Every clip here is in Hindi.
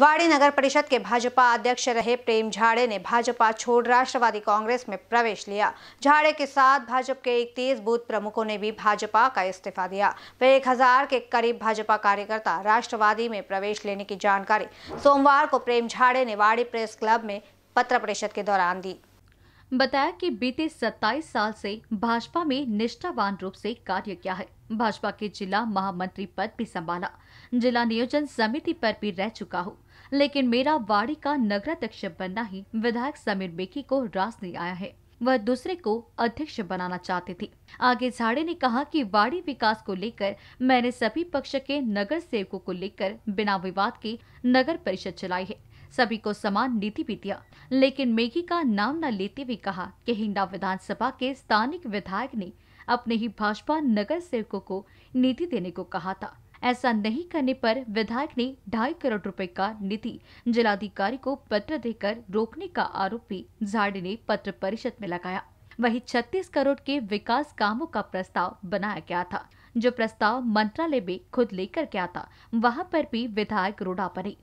वाड़ी नगर परिषद के भाजपा अध्यक्ष रहे प्रेम झाड़े ने भाजपा छोड़ राष्ट्रवादी कांग्रेस में प्रवेश लिया झाड़े के साथ भाजपा के इकतीस बूथ प्रमुखों ने भी भाजपा का इस्तीफा दिया वे एक हजार के करीब भाजपा कार्यकर्ता राष्ट्रवादी में प्रवेश लेने की जानकारी सोमवार को प्रेम झाड़े ने वाड़ी प्रेस क्लब में पत्र परिषद के दौरान दी बताया कि बीते 27 साल से भाजपा में निष्ठावान रूप से कार्य किया है भाजपा के जिला महामंत्री पद भी संभाला जिला नियोजन समिति पर भी रह चुका हूँ लेकिन मेरा वाड़ी का नगराध्यक्ष बनना ही विधायक समीर बेकी को रास नहीं आया है वह दूसरे को अध्यक्ष बनाना चाहते थे आगे झाड़े ने कहा कि वाड़ी विकास को लेकर मैंने सभी पक्ष के नगर सेवकों को लेकर बिना विवाद के नगर परिषद चलाई है सभी को समान नीति भी दिया लेकिन मेगी का नाम न लेते हुए कहा कि हिंडा विधानसभा के स्थानिक विधायक ने अपने ही भाजपा नगर सेवकों को नीति देने को कहा था ऐसा नहीं करने पर विधायक ने ढाई करोड़ रुपए का नीति जिलाधिकारी को पत्र देकर रोकने का आरोप भी झाड़ी ने पत्र परिषद में लगाया वही छत्तीस करोड़ के विकास कामों का प्रस्ताव बनाया गया था जो प्रस्ताव मंत्रालय में खुद लेकर गया था वहां पर भी विधायक रोड़ा पड़े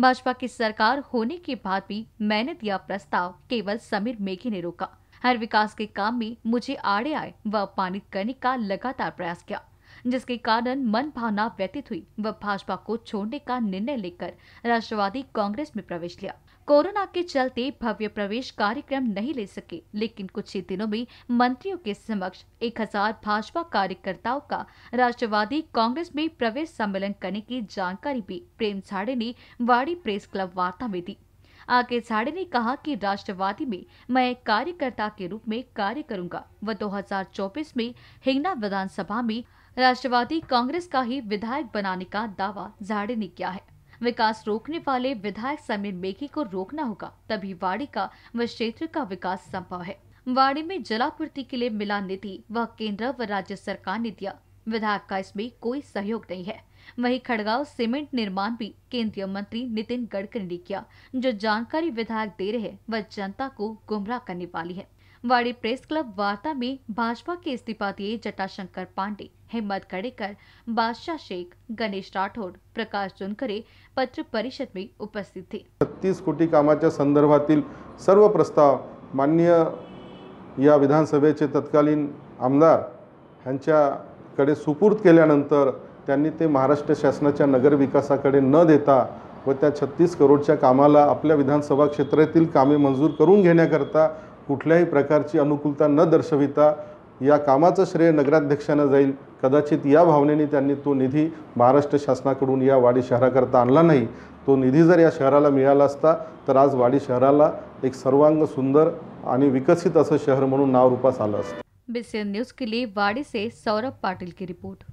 भाजपा की सरकार होने के बाद भी मैंने दिया प्रस्ताव केवल समीर मेघी ने रोका हर विकास के काम में मुझे आड़े आए व अपमानित करने का लगातार प्रयास किया जिसके कारण मन भावना व्यतीत हुई व भाजपा को छोड़ने का निर्णय लेकर राष्ट्रवादी कांग्रेस में प्रवेश लिया कोरोना के चलते भव्य प्रवेश कार्यक्रम नहीं ले सके लेकिन कुछ ही दिनों में मंत्रियों के समक्ष 1000 भाजपा कार्यकर्ताओं का राष्ट्रवादी कांग्रेस में प्रवेश सम्मेलन करने की जानकारी भी प्रेम झाड़े ने वाड़ी प्रेस क्लब वार्ता में दी आके झाड़े ने कहा कि राष्ट्रवादी में मैं कार्यकर्ता के रूप में कार्य करूंगा वह दो में हिंगना विधानसभा में राष्ट्रवादी कांग्रेस का ही विधायक बनाने का दावा झाड़े ने किया है विकास रोकने वाले विधायक समीर मेघी को रोकना होगा तभी वाड़ी का व क्षेत्र का विकास संभव है वाड़ी में जलापूर्ति के लिए मिला निधि वह केंद्र व राज्य सरकार ने दिया विधायक का इसमें कोई सहयोग नहीं है वही खड़गांव सीमेंट निर्माण भी केंद्रीय मंत्री नितिन गडकरी ने किया जो जानकारी विधायक दे रहे वह जनता को गुमराह करने वाली है वाड़ी प्रेस क्लब वार्ता में भाजपा के इस्तीफा दिए जटाशंकर पांडे हिम्मत कड़ेकर बादशाह शेख गणेश राठोड प्रकाश चुनकरे पत्र परिषद में उपस्थित थे छत्तीस कोटी कामाच्या संदर्भातील सर्व प्रस्ताव मान्य या विधानसभेचे तत्कालीन आमदार ह्यांच्याकडे सुपूर्द केल्यानंतर त्यांनी ते महाराष्ट्र शासनाच्या नगर विकासाकडे न देता व त्या छत्तीस करोडच्या कामाला आपल्या विधानसभा क्षेत्रातील कामे मंजूर करून घेण्याकरता कुठल्याही प्रकारची अनुकूलता न दर्शविता या कामाचं श्रेय नगराध्यक्षांना जाईल कदाचित या भावनेने त्यांनी तो निधी महाराष्ट्र शासनाकडून या वाडी शहराकरता आणला नाही तो निधी जर या शहराला मिळाला असता तर आज वाडी शहराला एक सर्वांग सुंदर आणि विकसित असं शहर म्हणून नाव रूपास आलं असतं बीसीएन न्यूज के लिए वाड़ी से सौरभ पाटील की रिपोर्ट